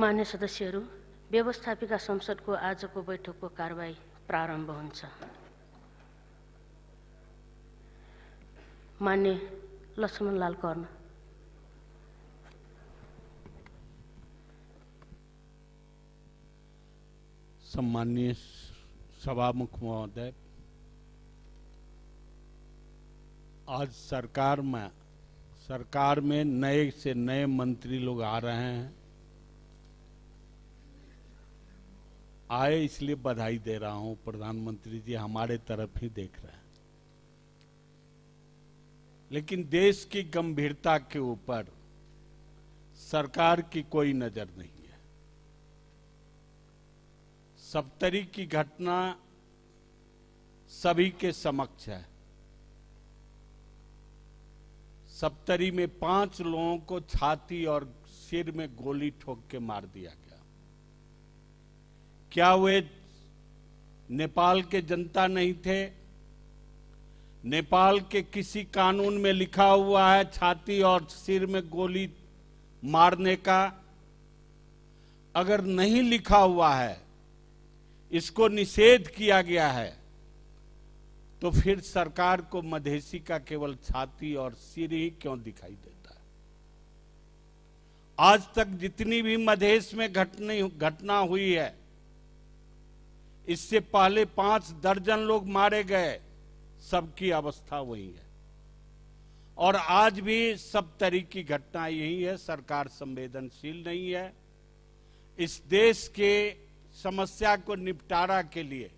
मान्य को व्यवस्थापिका को बैठक को कारवाही प्रारम्भ हो लक्ष्मण लक्ष्मणलाल कर्ण सम्मान सभामुख महोदय आज सरकार में सरकार में नए से नए मंत्री लोग आ रहे हैं आए इसलिए बधाई दे रहा हूं प्रधानमंत्री जी हमारे तरफ ही देख रहे हैं लेकिन देश की गंभीरता के ऊपर सरकार की कोई नजर नहीं है सप्तरी की घटना सभी के समक्ष है सप्तरी में पांच लोगों को छाती और सिर में गोली ठोक के मार दिया गया क्या वे नेपाल के जनता नहीं थे नेपाल के किसी कानून में लिखा हुआ है छाती और सिर में गोली मारने का अगर नहीं लिखा हुआ है इसको निषेध किया गया है तो फिर सरकार को मधेसी का केवल छाती और सिर ही क्यों दिखाई देता है आज तक जितनी भी मधेस में घटनी घटना हुई है इससे पहले पांच दर्जन लोग मारे गए सबकी अवस्था वही है और आज भी सब तरह की घटना यही है सरकार संवेदनशील नहीं है इस देश के समस्या को निपटारा के लिए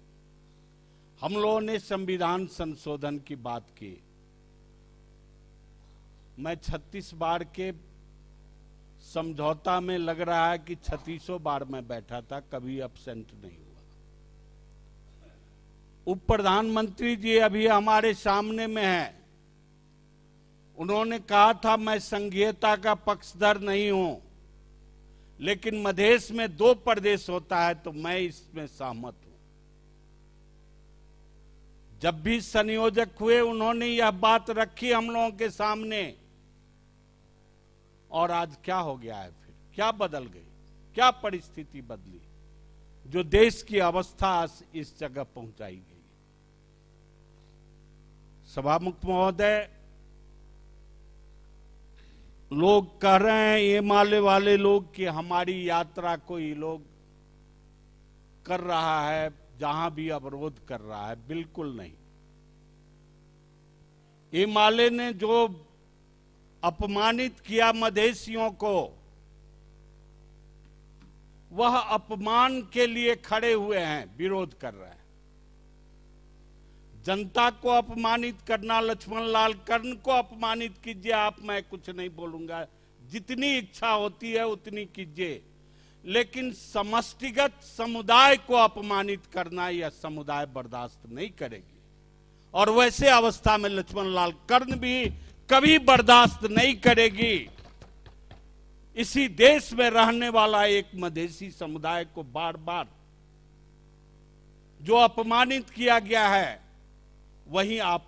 हम लोगों ने संविधान संशोधन की बात की मैं 36 बार के समझौता में लग रहा है कि छत्तीसों बार मैं बैठा था कभी अपसेंट नहीं उप प्रधानमंत्री जी अभी हमारे सामने में हैं उन्होंने कहा था मैं संघीयता का पक्षधर नहीं हूं लेकिन मधेश में दो प्रदेश होता है तो मैं इसमें सहमत हूं जब भी संयोजक हुए उन्होंने यह बात रखी हम लोगों के सामने और आज क्या हो गया है फिर क्या बदल गई क्या परिस्थिति बदली जो देश की अवस्था इस जगह पहुंचाई गई सभा मुक्त महोदय लोग कह रहे हैं ये माले वाले लोग कि हमारी यात्रा को ये लोग कर रहा है जहां भी अवरोध कर रहा है बिल्कुल नहीं ये माले ने जो अपमानित किया मधेशियों को वह अपमान के लिए खड़े हुए हैं विरोध कर रहे हैं जनता को अपमानित करना लक्ष्मण लाल कर्ण को अपमानित कीजिए आप मैं कुछ नहीं बोलूंगा जितनी इच्छा होती है उतनी कीजिए लेकिन समष्टिगत समुदाय को अपमानित करना यह समुदाय बर्दाश्त नहीं करेगी और वैसे अवस्था में लक्ष्मण लाल कर्ण भी कभी बर्दाश्त नहीं करेगी इसी देश में रहने वाला एक मधेसी समुदाय को बार बार जो अपमानित किया गया है वहीं आप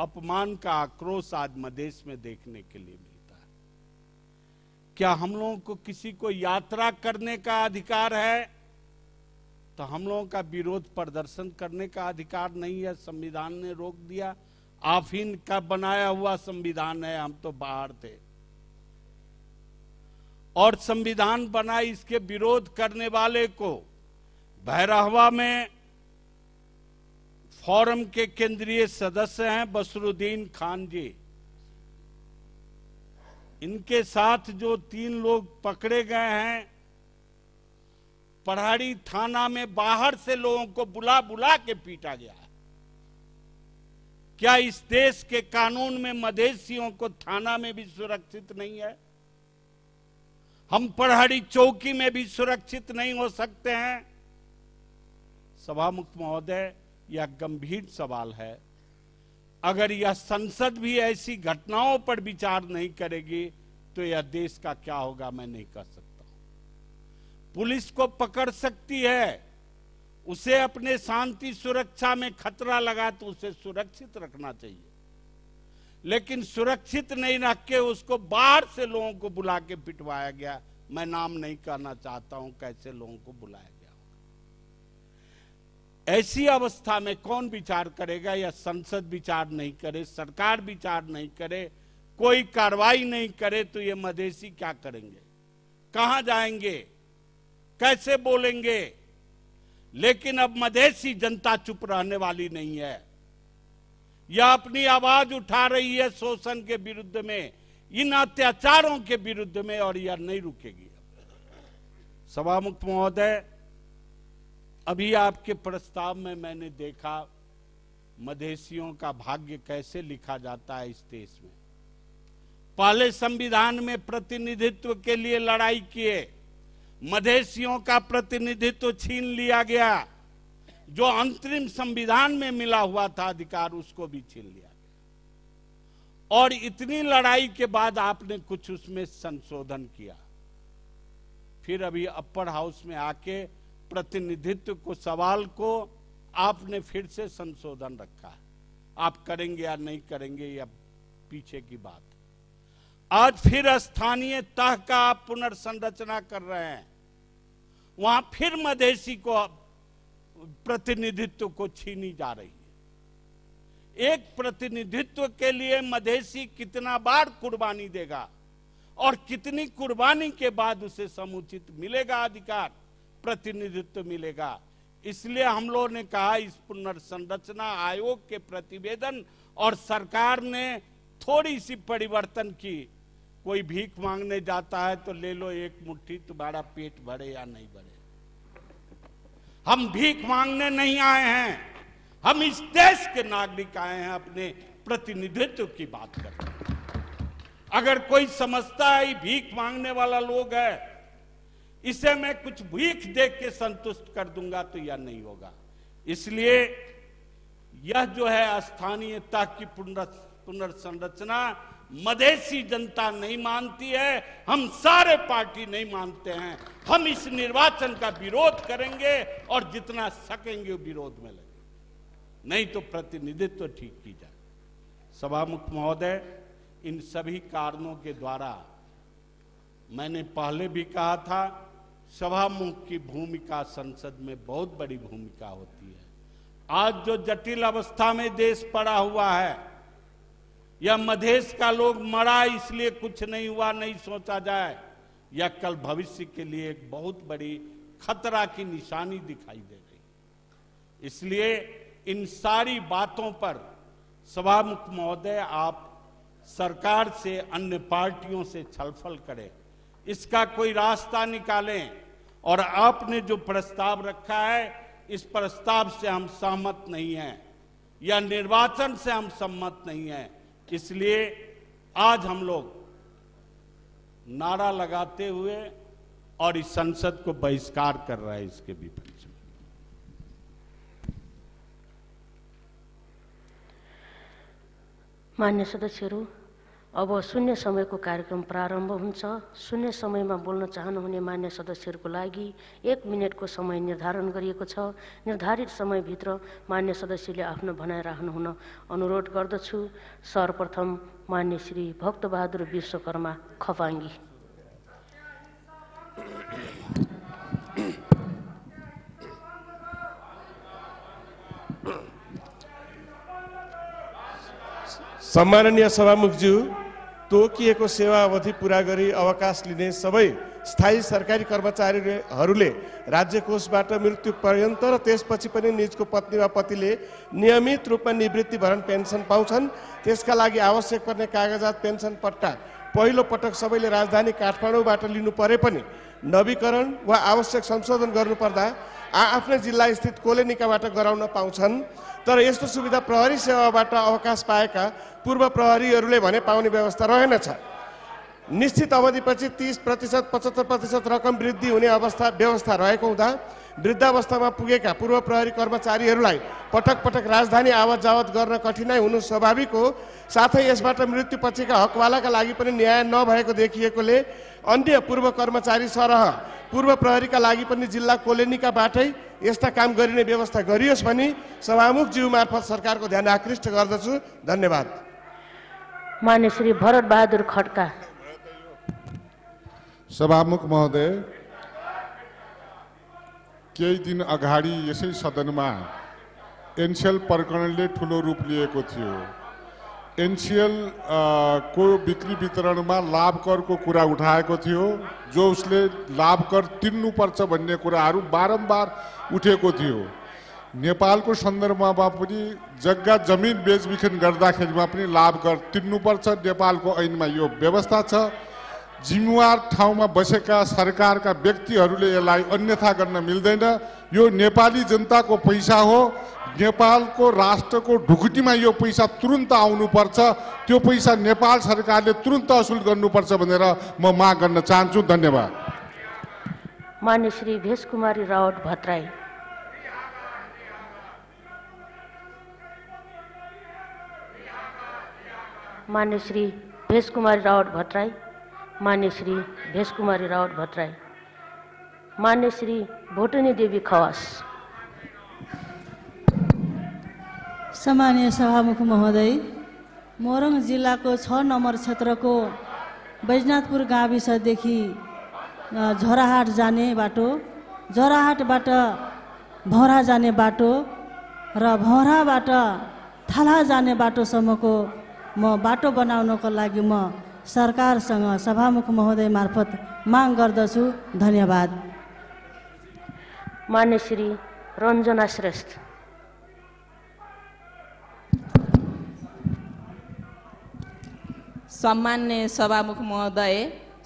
अपमान का आक्रोश आज मदेश में देखने के लिए मिलता है क्या हम लोगों को किसी को यात्रा करने का अधिकार है तो हम लोगों का विरोध प्रदर्शन करने का अधिकार नहीं है संविधान ने रोक दिया आफिन का बनाया हुआ संविधान है हम तो बाहर थे और संविधान बना इसके विरोध करने वाले को भैरहवा में फोरम के केंद्रीय सदस्य हैं बसरुद्दीन खान जी इनके साथ जो तीन लोग पकड़े गए हैं पहाड़ी थाना में बाहर से लोगों को बुला बुला के पीटा गया है क्या इस देश के कानून में मधेशियों को थाना में भी सुरक्षित नहीं है हम पहाड़ी चौकी में भी सुरक्षित नहीं हो सकते हैं सभामुख महोदय यह गंभीर सवाल है अगर यह संसद भी ऐसी घटनाओं पर विचार नहीं करेगी तो यह देश का क्या होगा मैं नहीं कह सकता पुलिस को पकड़ सकती है उसे अपने शांति सुरक्षा में खतरा लगा तो उसे सुरक्षित रखना चाहिए लेकिन सुरक्षित नहीं रख के उसको बाहर से लोगों को बुला के पिटवाया गया मैं नाम नहीं कहना चाहता हूं कैसे लोगों को बुलाया ऐसी अवस्था में कौन विचार करेगा या संसद विचार नहीं करे सरकार विचार नहीं करे कोई कार्रवाई नहीं करे तो ये मधेसी क्या करेंगे कहा जाएंगे कैसे बोलेंगे लेकिन अब मधेसी जनता चुप रहने वाली नहीं है यह अपनी आवाज उठा रही है शोषण के विरुद्ध में इन अत्याचारों के विरुद्ध में और यह नहीं रुकेगी सभामुक्त महोदय अभी आपके प्रस्ताव में मैंने देखा मधेसियों का भाग्य कैसे लिखा जाता है इस देश में पहले संविधान में प्रतिनिधित्व के लिए लड़ाई किए मधेसियों का प्रतिनिधित्व छीन लिया गया जो अंतरिम संविधान में मिला हुआ था अधिकार उसको भी छीन लिया गया और इतनी लड़ाई के बाद आपने कुछ उसमें संशोधन किया फिर अभी अपर हाउस में आके प्रतिनिधित्व को सवाल को आपने फिर से संशोधन रखा है आप करेंगे या नहीं करेंगे या पीछे की बात आज फिर स्थानीय तह का आप पुनर्संरचना कर रहे हैं वहां फिर मधेसी को प्रतिनिधित्व को छीनी जा रही है एक प्रतिनिधित्व के लिए मधेसी कितना बार कुर्बानी देगा और कितनी कुर्बानी के बाद उसे समुचित मिलेगा अधिकार प्रतिनिधित्व मिलेगा इसलिए हम लोगों ने कहा इस पुनर्संरचना आयोग के प्रतिवेदन और सरकार ने थोड़ी सी परिवर्तन की कोई भीख मांगने जाता है तो ले लो एक मुट्ठी तुम्हारा पेट भरे या नहीं भरे हम भीख मांगने नहीं आए हैं हम इस देश के नागरिक आए हैं अपने प्रतिनिधित्व की बात करते हैं अगर कोई समझता है भीख मांगने वाला लोग है इसे मैं कुछ भीख दे के संतुष्ट कर दूंगा तो यह नहीं होगा इसलिए यह जो है स्थानीयता की पुनर्संरचना मधेसी जनता नहीं मानती है हम सारे पार्टी नहीं मानते हैं हम इस निर्वाचन का विरोध करेंगे और जितना सकेंगे विरोध में लगे नहीं तो प्रतिनिधित्व तो ठीक की जाए सभामुख महोदय इन सभी कारणों के द्वारा मैंने पहले भी कहा था सभामुख की भूमिका संसद में बहुत बड़ी भूमिका होती है आज जो जटिल अवस्था में देश पड़ा हुआ है या मधेश का लोग मरा इसलिए कुछ नहीं हुआ नहीं सोचा जाए या कल भविष्य के लिए एक बहुत बड़ी खतरा की निशानी दिखाई दे रही इसलिए इन सारी बातों पर सभामुख महोदय आप सरकार से अन्य पार्टियों से छलफल करें इसका कोई रास्ता निकालें और आपने जो प्रस्ताव रखा है इस प्रस्ताव से हम सहमत नहीं हैं या निर्वाचन से हम सहमत नहीं हैं इसलिए आज हम लोग नारा लगाते हुए और इस संसद को बहिष्कार कर रहा है इसके विपक्ष में मान्य सदस्यरू अब शून्य समयको कार्यक्रम प्रारम्भ हुन्छ शून्य समयमा बोल्न चाहनुहुने मान्य सदस्यहरूको लागि एक मिनटको समय निर्धारण गरिएको छ निर्धारित समयभित्र मान्य सदस्यले आफ्नो भनाइ राख्नुहुन अनुरोध गर्दछु सर्वप्रथम मान्य श्री भक्तबहादुर विश्वकर्मा खपाङ्गी सम्माननीय सभामुखज्यू तोकिएको सेवा अवधि पुरा गरी अवकाश लिने सबै स्थायी सरकारी कर्मचारीहरूले राज्य कोषबाट मृत्यु पर्यन्त र त्यसपछि पनि निजको पत्नी वा पतिले नियमित रूपमा निवृत्ति भरण पेन्सन पाउँछन् त्यसका लागि आवश्यक पर्ने कागजात पेन्सन पट्टा पहिलो पटक सबैले राजधानी काठमाडौँबाट लिनु परे पनि नवीकरण वा आवश्यक संशोधन गर्नुपर्दा आआफ्नै जिल्लास्थित कोले कोलेनिकाबाट गराउन पाउँछन् तर यस्तो सुविधा प्रहरी सेवाबाट अवकाश पाएका पूर्व प्रहरीहरूले भने पाउने व्यवस्था रहेनछ निश्चित अवधिपछि तिस प्रतिशत पचहत्तर प्रतिशत रकम वृद्धि हुने अवस्था व्यवस्था रहेको हुँदा वृद्धावस्थामा पुगेका पूर्व प्रहरी कर्मचारीहरूलाई पटक पटक राजधानी आवत जावत गर्न कठिनाइ हुनु स्वाभाविक हो साथै यसबाट मृत्युपछिका हकवालाका लागि पनि न्याय नभएको देखिएकोले अन्य पूर्व कर्मचारी सरह पूर्व प्रहरीका लागि पनि जिल्ला कोलेनीका यस्ता काम गरिने व्यवस्था गरियोस् भनी सभामुख जीवमार्फत मार्फत सरकारको ध्यान आकृष्ट गर्दछु धन्यवाद मान्य श्री भरत बहादुर खड्का सभामुख महोदय केही दिन अगाडि यसै सदनमा एनसिएल प्रकरणले ठुलो रूप लिएको थियो एनसिएल को बिक्री वितरणमा लाभकरको कुरा उठाएको थियो जो उसले लाभकर तिर्नुपर्छ भन्ने कुराहरू बारम्बार उठेको थियो नेपालको सन्दर्भमा पनि जग्गा जमिन बेचबिखन गर्दाखेरिमा पनि लाभ लाभकर तिर्नुपर्छ नेपालको ऐनमा यो व्यवस्था छ जिम्मेवार ठाउँमा बसेका सरकारका व्यक्तिहरूले यसलाई अन्यथा गर्न मिल्दैन यो नेपाली जनताको पैसा हो नेपालको राष्ट्रको ढुकुटीमा यो पैसा तुरुन्त आउनुपर्छ त्यो पैसा नेपाल सरकारले तुरुन्त असुल गर्नुपर्छ भनेर म माग गर्न चाहन्छु धन्यवाद मान्य श्री भेष कुमारी रावत भत्राई मान्य श्री भेषकुमारी रावत भट्टराई मान्य श्री भेषकुमारी रावत भट्टराई मान्य श्री भोटनी देवी खवास सामान्य सभामुख महोदय मोरङ जिल्लाको छ नम्बर क्षेत्रको बैजनाथपुर गाविसदेखि झराहाट जाने बाटो झराहाटबाट भौरा जाने बाटो र भौराबाट थाला जाने बाटोसम्मको म बाटो बनाउनको लागि म सरकारसँग सभामुख महोदय मार्फत माग गर्दछु धन्यवाद मान्यश्री रञ्जना श्रेष्ठ सम्मान्य सभामुख महोदय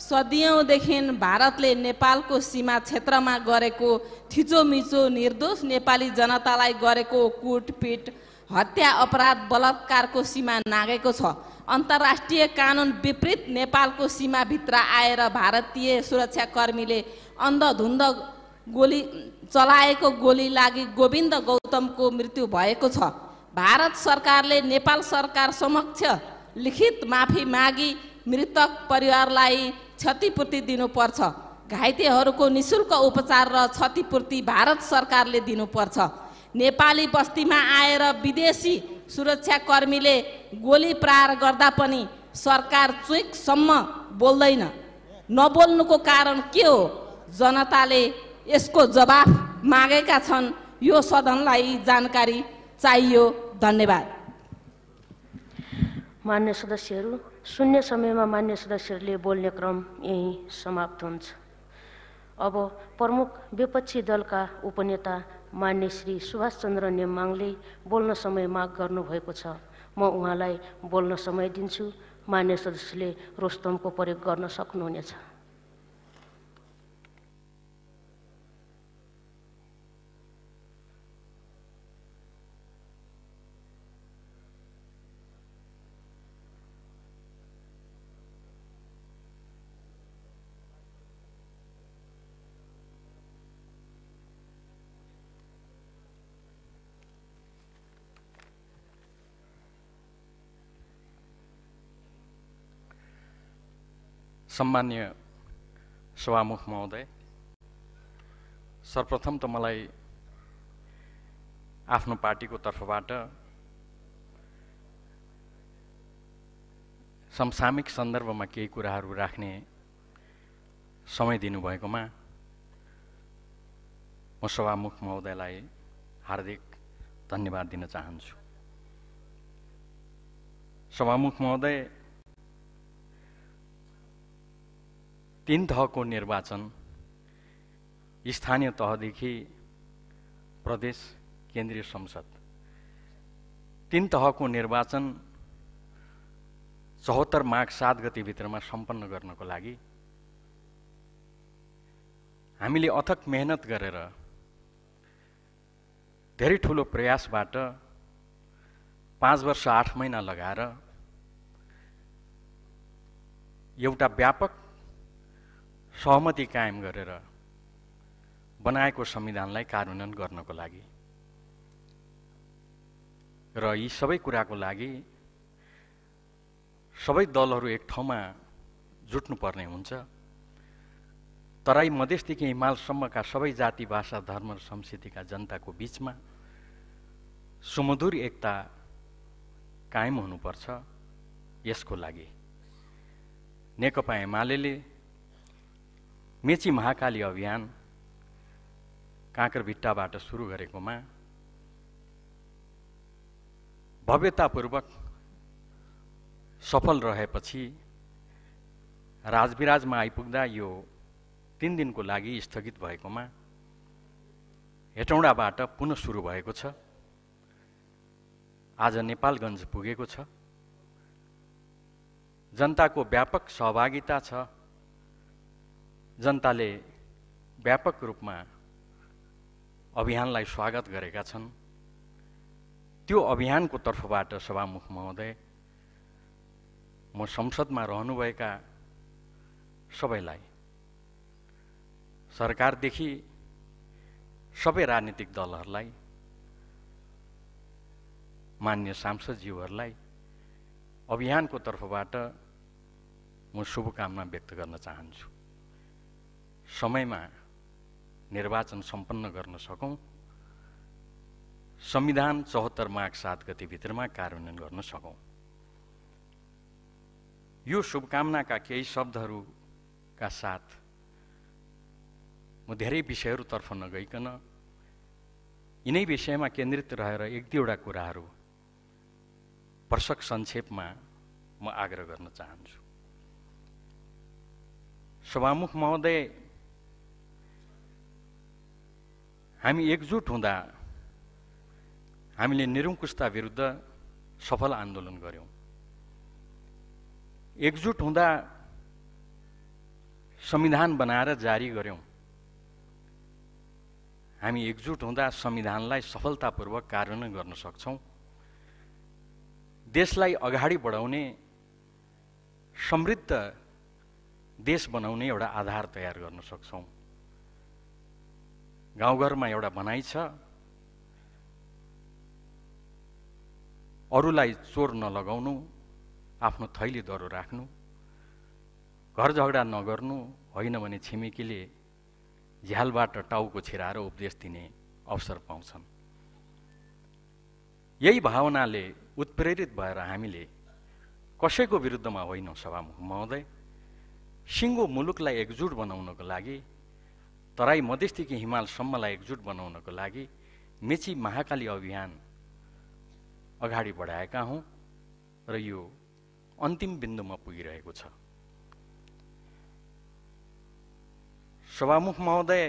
सदियौँदेखि भारतले नेपालको सीमा क्षेत्रमा गरेको थिचोमिचो निर्दोष नेपाली जनतालाई गरेको कुटपिट हत्या अपराध बलात्कारको सीमा नागेको छ अन्तर्राष्ट्रिय कानुन विपरीत नेपालको सीमाभित्र आएर भारतीय सुरक्षाकर्मीले अन्धधुन्ध गोली चलाएको गोली लागि गोविन्द गौतमको मृत्यु भएको छ भारत सरकारले नेपाल सरकार समक्ष लिखित माफी मागी मृतक परिवारलाई क्षतिपूर्ति दिनुपर्छ घाइतेहरूको निशुल्क उपचार र क्षतिपूर्ति भारत सरकारले दिनुपर्छ नेपाली बस्तीमा आएर विदेशी सुरक्षाकर्मीले गोली प्रहार गर्दा पनि सरकार चुइकसम्म बोल्दैन नबोल्नुको कारण के हो जनताले यसको जवाफ मागेका छन् यो सदनलाई जानकारी चाहियो धन्यवाद मान्य सदस्यहरू शून्य समयमा मान्य सदस्यहरूले बोल्ने क्रम यहीँ समाप्त हुन्छ अब प्रमुख विपक्षी दलका उपनेता मान्य श्री चन्द्र नेमाङले बोल्न समय माग गर्नुभएको छ म उहाँलाई बोल्न समय दिन्छु मान्य सदस्यले रोस्तमको प्रयोग गर्न सक्नुहुनेछ सम्मान्य सभामुख महोदय सर्वप्रथम त मलाई आफ्नो पार्टीको तर्फबाट समसामिक सन्दर्भमा केही कुराहरू राख्ने समय दिनुभएकोमा म सभामुख महोदयलाई हार्दिक धन्यवाद दिन चाहन्छु सभामुख महोदय तिन तहको निर्वाचन स्थानीय तहदेखि प्रदेश केन्द्रीय संसद तिन तहको निर्वाचन चौहत्तर माघ सात गतिभित्रमा सम्पन्न गर्नको लागि हामीले अथक मेहनत गरेर धेरै ठुलो प्रयासबाट पाँच वर्ष आठ महिना लगाएर एउटा व्यापक सहमति कायम गरेर बनाएको संविधानलाई कार्यान्वयन गर्नको लागि र यी सबै कुराको लागि सबै दलहरू एक ठाउँमा जुट्नुपर्ने हुन्छ तराई मधेसदेखि हिमालसम्मका सबै जाति भाषा धर्म र संस्कृतिका जनताको बिचमा सुमधुर एकता कायम हुनुपर्छ यसको लागि नेकपा एमाले मेची महाकाली अभियान काँक्रभिट्टाबाट सुरु गरेकोमा भव्यतापूर्वक सफल रहेपछि राजविराजमा आइपुग्दा यो तिन दिनको लागि स्थगित भएकोमा हेटौँडाबाट पुनः सुरु भएको छ आज नेपालगञ्ज पुगेको छ जनताको व्यापक सहभागिता छ जनताले व्यापक रूपमा अभियानलाई स्वागत गरेका छन् त्यो अभियानको तर्फबाट सभामुख महोदय म संसदमा रहनुभएका सबैलाई सरकारदेखि सबै राजनीतिक दलहरूलाई मान्य सांसदज्यूहरूलाई अभियानको तर्फबाट म शुभकामना व्यक्त गर्न चाहन्छु समयमा निर्वाचन सम्पन्न गर्न सकौँ संविधान चौहत्तर माघ सात गतिभित्रमा कार्यान्वयन गर्न सकौँ यो शुभकामनाका केही शब्दहरूका साथ म धेरै विषयहरूतर्फ नगइकन यिनै विषयमा केन्द्रित रहेर एक दुईवटा कुराहरू प्रसक संक्षेपमा म आग्रह गर्न चाहन्छु सभामुख महोदय हामी एकजुट हुँदा हामीले निरङ्कुशता विरुद्ध सफल आन्दोलन गऱ्यौँ एकजुट हुँदा संविधान बनाएर जारी गऱ्यौँ हामी एकजुट हुँदा संविधानलाई सफलतापूर्वक कार्यान्वयन गर्न सक्छौँ देशलाई अगाडि बढाउने समृद्ध देश बनाउने एउटा आधार तयार गर्न सक्छौँ गाउँघरमा एउटा भनाइ छ अरूलाई चोर नलगाउनु आफ्नो थैली दरो राख्नु घर झगडा नगर्नु होइन भने छिमेकीले झ्यालबाट टाउको छिराएर उपदेश दिने अवसर पाउँछन् यही भावनाले उत्प्रेरित भएर हामीले कसैको विरुद्धमा होइनौँ सभामुख महोदय सिङ्गो मुलुकलाई एकजुट बनाउनको लागि तराई मधेसदेखि हिमालसम्मलाई एकजुट बनाउनको लागि मेची महाकाली अभियान अगाडि बढाएका हौँ र यो अन्तिम बिन्दुमा पुगिरहेको छ सभामुख महोदय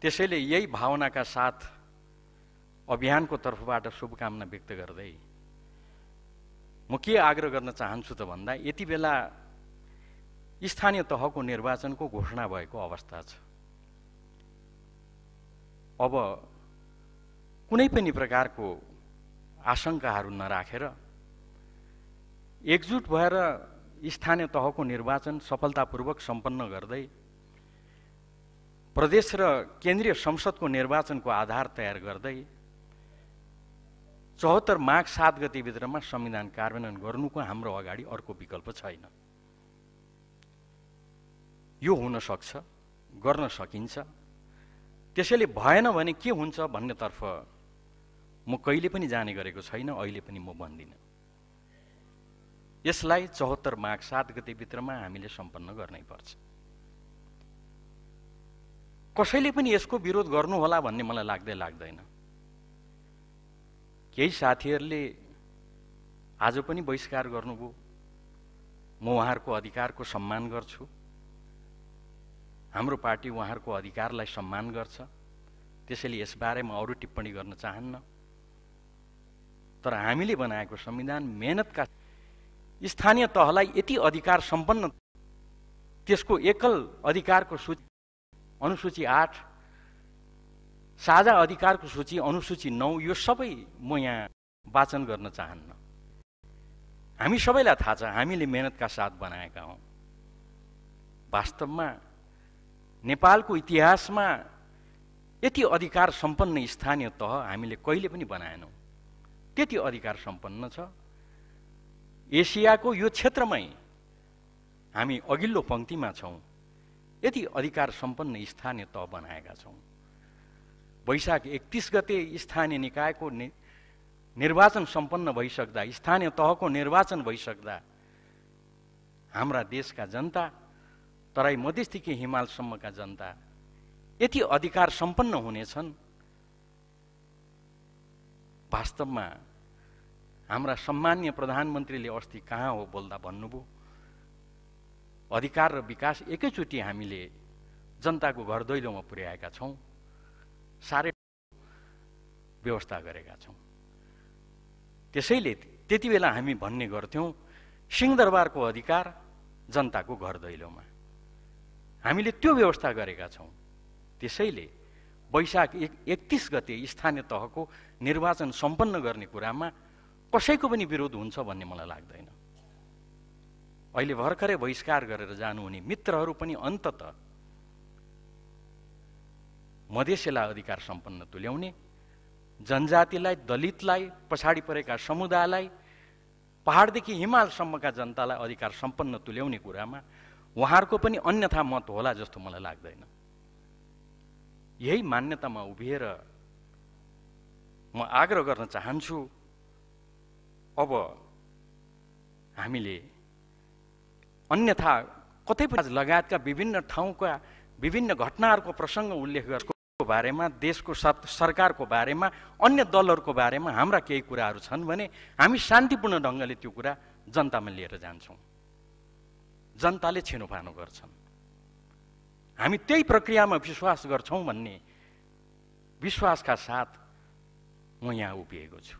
त्यसैले यही भावनाका साथ अभियानको तर्फबाट शुभकामना व्यक्त गर्दै म के आग्रह गर्न चाहन्छु त भन्दा यति बेला स्थानीय तहको निर्वाचनको घोषणा भएको अवस्था छ अब कुनै पनि प्रकारको आशङ्काहरू नराखेर एकजुट भएर स्थानीय तहको निर्वाचन सफलतापूर्वक सम्पन्न गर्दै प्रदेश र केन्द्रीय संसदको निर्वाचनको आधार तयार गर्दै चौहत्तर माघ सात गतिभित्रमा संविधान कार्यान्वयन गर्नुको हाम्रो अगाडि अर्को विकल्प छैन यो हुन सक्छ गर्न सकिन्छ त्यसैले भएन भने के हुन्छ भन्नेतर्फ म कहिले पनि जाने गरेको छैन अहिले पनि म भन्दिनँ यसलाई चौहत्तर माघ सात गतिभित्रमा हामीले सम्पन्न गर्नै पर्छ कसैले पनि यसको विरोध गर्नुहोला भन्ने मलाई लाग्दै लाग्दैन केही साथीहरूले आज पनि बहिष्कार गर्नुभयो म उहाँहरूको अधिकारको सम्मान गर्छु हाम्रो पार्टी उहाँहरूको अधिकारलाई सम्मान गर्छ त्यसैले यसबारेमा अरू टिप्पणी गर्न चाहन्न तर हामीले बनाएको संविधान मेहनतका स्थानीय तहलाई यति अधिकार सम्पन्न त्यसको एकल अधिकारको सूची अनुसूची आठ साझा अधिकारको सूची अनुसूची नौ यो सबै म यहाँ वाचन गर्न चाहन्न हामी सबैलाई थाहा छ हामीले मेहनतका साथ बनाएका हौँ वास्तवमा नेपालको इतिहासमा यति अधिकार सम्पन्न स्थानीय तह हामीले कहिले पनि बनाएनौँ त्यति अधिकार सम्पन्न छ एसियाको यो क्षेत्रमै हामी अघिल्लो पङ्क्तिमा छौँ यति अधिकार सम्पन्न स्थानीय तह बनाएका छौँ वैशाख एकतिस गते स्थानीय निकायको नि निर्वाचन सम्पन्न भइसक्दा स्थानीय तहको निर्वाचन भइसक्दा हाम्रा देशका जनता तराई मधेसदेखि हिमालसम्मका जनता यति अधिकार सम्पन्न हुनेछन् वास्तवमा हाम्रा सम्मान्य प्रधानमन्त्रीले अस्ति कहाँ हो बोल्दा भन्नुभयो अधिकार र विकास एकैचोटि हामीले जनताको घर दैलोमा पुर्याएका छौँ साह्रै व्यवस्था गरेका छौँ त्यसैले त्यति बेला हामी भन्ने गर्थ्यौँ सिंहदरबारको अधिकार जनताको घर दैलोमा हामीले त्यो व्यवस्था गरेका छौँ त्यसैले वैशाख एक एकतिस गते स्थानीय तहको निर्वाचन सम्पन्न गर्ने कुरामा कसैको पनि विरोध हुन्छ भन्ने मलाई लाग्दैन अहिले भर्खरै बहिष्कार गरेर जानुहुने मित्रहरू पनि अन्तत मधेसीलाई अधिकार सम्पन्न तुल्याउने जनजातिलाई दलितलाई पछाडि परेका समुदायलाई पहाडदेखि हिमालसम्मका जनतालाई अधिकार सम्पन्न तुल्याउने कुरामा उहाँहरूको पनि अन्यथा मत होला जस्तो मलाई लाग्दैन यही मान्यतामा उभिएर म आग्रह गर्न चाहन्छु अब हामीले अन्यथा कतै पनि लगायतका विभिन्न ठाउँका विभिन्न घटनाहरूको प्रसङ्ग उल्लेख गरेको बारेमा देशको सरकारको बारेमा अन्य दलहरूको बारेमा हाम्रा केही कुराहरू छन् भने हामी शान्तिपूर्ण ढङ्गले त्यो कुरा जनतामा लिएर जान्छौँ जनताले छिनोफानो गर्छन् हामी त्यही प्रक्रियामा विश्वास गर्छौँ भन्ने विश्वासका साथ म यहाँ उभिएको छु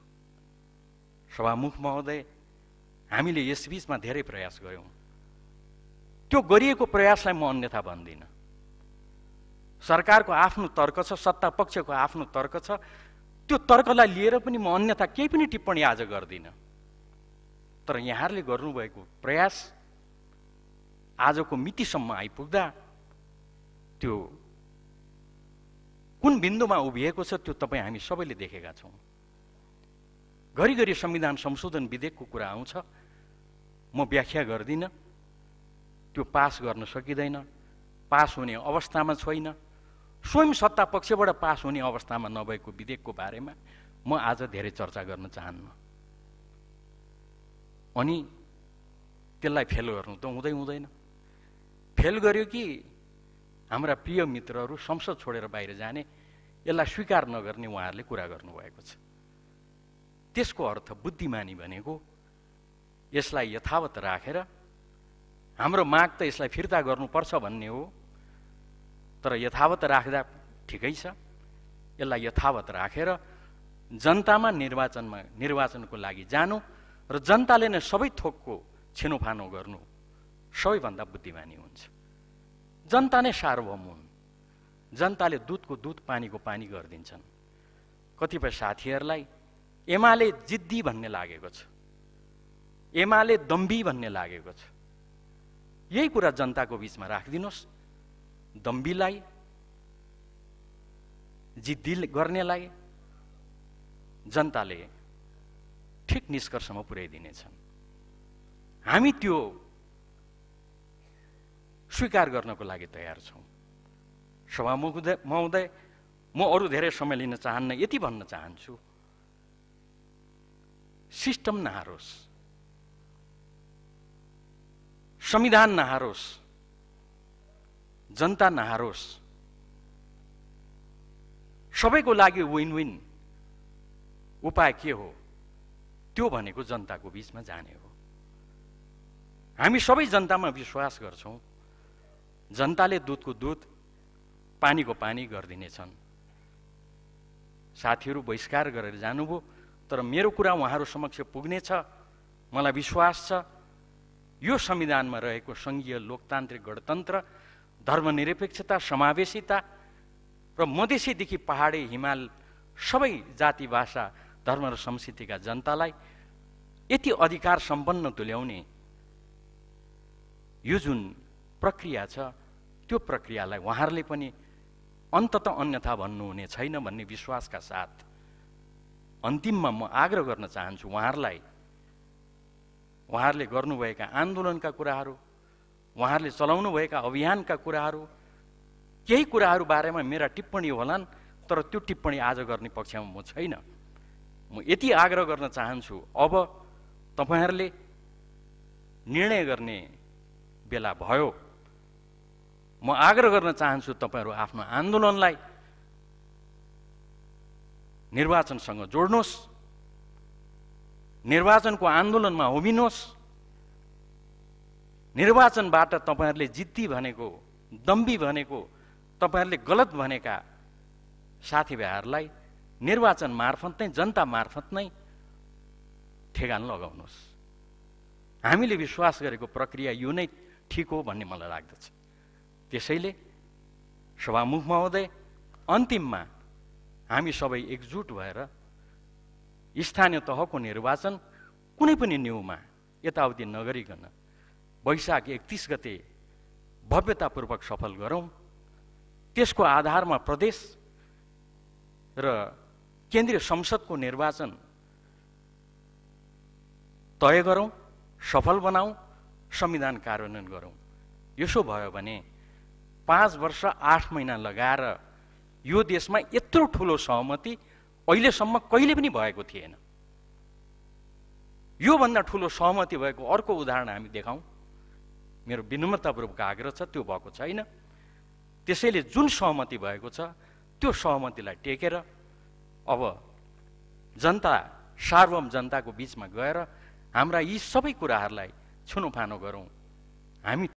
सभामुख महोदय हामीले यसबिचमा धेरै प्रयास गऱ्यौँ त्यो गरिएको प्रयासलाई म अन्यथा भन्दिनँ सरकारको आफ्नो तर्क छ सत्ता पक्षको आफ्नो तर्क छ त्यो तर्कलाई लिएर पनि म अन्यथा केही पनि टिप्पणी आज गर्दिनँ तर यहाँहरूले गर्नुभएको प्रयास आजको मितिसम्म आइपुग्दा त्यो कुन बिन्दुमा उभिएको छ त्यो तपाईँ हामी सबैले देखेका छौँ घरिघरि संविधान संशोधन विधेयकको कुरा आउँछ म व्याख्या गर्दिनँ त्यो पास गर्न सकिँदैन पास हुने अवस्थामा छैन स्वयं सत्ता पक्षबाट पास हुने अवस्थामा नभएको विधेयकको बारेमा म आज धेरै चर्चा गर्न चाहन्न अनि त्यसलाई फेल गर्नु त हुँदै हुँदैन फेल गर्यो कि हाम्रा प्रिय मित्रहरू संसद छोडेर बाहिर जाने यसलाई स्वीकार नगर्ने उहाँहरूले कुरा गर्नुभएको छ त्यसको अर्थ बुद्धिमानी भनेको यसलाई यथावत राखेर रा। हाम्रो माग त यसलाई फिर्ता गर्नुपर्छ भन्ने हो तर यथावत राख्दा ठिकै छ यसलाई यथावत राखेर रा। जनतामा निर्वाचनमा निर्वाचनको लागि जानु र जनताले नै सबै थोकको छिनोफानो गर्नु सबैभन्दा बुद्धिमानी हुन्छ जनता नै सार्वभौम हुन् जनताले दुधको दुध पानीको पानी गरिदिन्छन् कतिपय साथीहरूलाई एमाले जिद्दी भन्ने लागेको छ एमाले दम्बी भन्ने लागेको छ यही कुरा जनताको बिचमा राखिदिनुहोस् दम्बीलाई जिद्दी गर्नेलाई जनताले ठिक निष्कर्षमा पुर्याइदिनेछन् हामी त्यो स्वीकार गर्नको लागि तयार छौँ सभामुख हुँदै म म अरू धेरै समय लिन चाहन्न यति भन्न चाहन्छु सिस्टम नहारोस् संविधान नहारोस् जनता नहारोस् सबैको लागि विन विन उपाय के हो त्यो भनेको जनताको बिचमा जाने हो हामी सबै जनतामा विश्वास गर्छौँ जनताले दुधको दुध पानीको पानी गरिदिनेछन् साथीहरू बहिष्कार गरेर जानुभयो तर मेरो कुरा उहाँहरू समक्ष पुग्नेछ मलाई विश्वास छ यो संविधानमा रहेको सङ्घीय लोकतान्त्रिक गणतन्त्र धर्मनिरपेक्षता समावेशिता र मधेसीदेखि पहाडे हिमाल सबै जाति भाषा धर्म र संस्कृतिका जनतालाई यति अधिकार सम्पन्न तुल्याउने यो जुन प्रक्रिया छ त्यो प्रक्रियालाई उहाँहरूले पनि अन्तत अन्यथा भन्नुहुने छैन भन्ने विश्वासका साथ अन्तिममा म आग्रह गर्न चाहन्छु उहाँहरूलाई उहाँहरूले गर्नुभएका आन्दोलनका कुराहरू उहाँहरूले चलाउनुभएका अभियानका कुराहरू केही कुराहरू बारेमा मेरा टिप्पणी होलान् तर त्यो टिप्पणी आज गर्ने पक्षमा म छैन म यति आग्रह गर्न चाहन्छु अब तपाईँहरूले निर्णय गर्ने बेला भयो म आग्रह गर्न चाहन्छु तपाईँहरू आफ्नो आन्दोलनलाई निर्वाचनसँग जोड्नुहोस् निर्वाचनको आन्दोलनमा होमिनुहोस् निर्वाचनबाट तपाईँहरूले जित्ती भनेको दम्बी भनेको तपाईँहरूले गलत भनेका साथीभाइहरूलाई निर्वाचन मार्फत नै जनता मार्फत नै ठेगान लगाउनुहोस् हामीले विश्वास गरेको प्रक्रिया यो नै ठिक हो भन्ने मलाई लाग्दछ त्यसैले सभामुख महोदय अन्तिममा हामी सबै एकजुट भएर स्थानीय तहको निर्वाचन कुनै पनि न्युमा यताउति नगरिकन वैशाख एकतिस गते भव्यतापूर्वक सफल गरौँ त्यसको आधारमा प्रदेश र केन्द्रीय संसदको निर्वाचन तय गरौँ सफल बनाऊ संविधान कार्यान्वयन गरौँ यसो भयो भने पाँच वर्ष आठ महिना लगाएर यो देशमा यत्रो ठुलो सहमति अहिलेसम्म कहिले पनि भएको थिएन योभन्दा ठुलो सहमति भएको अर्को उदाहरण हामी देखाउँ मेरो विनम्रतापूर्वक आग्रह छ त्यो भएको छैन त्यसैले जुन सहमति भएको छ त्यो सहमतिलाई टेकेर अब जनता सार्वम जनताको बिचमा गएर हाम्रा यी सबै कुराहरूलाई छुनोफानो गरौँ हामी